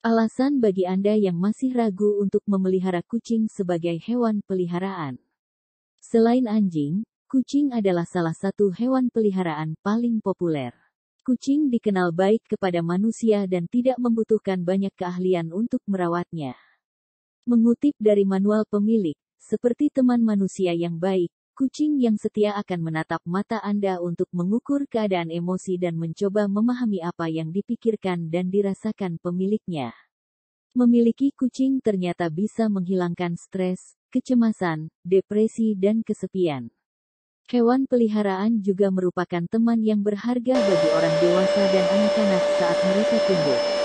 Alasan bagi Anda yang masih ragu untuk memelihara kucing sebagai hewan peliharaan. Selain anjing, kucing adalah salah satu hewan peliharaan paling populer. Kucing dikenal baik kepada manusia dan tidak membutuhkan banyak keahlian untuk merawatnya. Mengutip dari manual pemilik, seperti teman manusia yang baik, Kucing yang setia akan menatap mata Anda untuk mengukur keadaan emosi dan mencoba memahami apa yang dipikirkan dan dirasakan pemiliknya. Memiliki kucing ternyata bisa menghilangkan stres, kecemasan, depresi, dan kesepian. Hewan peliharaan juga merupakan teman yang berharga bagi orang dewasa dan anak-anak saat mereka tumbuh.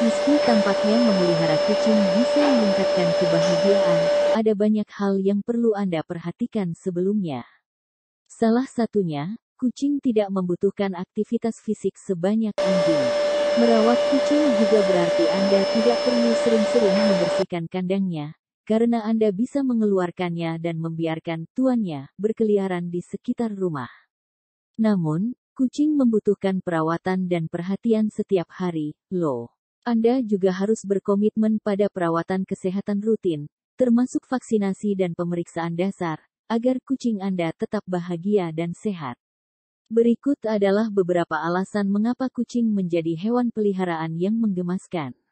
Meski tampaknya memelihara kucing bisa meningkatkan kebahagiaan, ada banyak hal yang perlu Anda perhatikan sebelumnya. Salah satunya, kucing tidak membutuhkan aktivitas fisik sebanyak anjing. Merawat kucing juga berarti Anda tidak perlu sering-sering membersihkan kandangnya, karena Anda bisa mengeluarkannya dan membiarkan tuannya berkeliaran di sekitar rumah. Namun, kucing membutuhkan perawatan dan perhatian setiap hari, loh. Anda juga harus berkomitmen pada perawatan kesehatan rutin, termasuk vaksinasi dan pemeriksaan dasar, agar kucing Anda tetap bahagia dan sehat. Berikut adalah beberapa alasan mengapa kucing menjadi hewan peliharaan yang menggemaskan.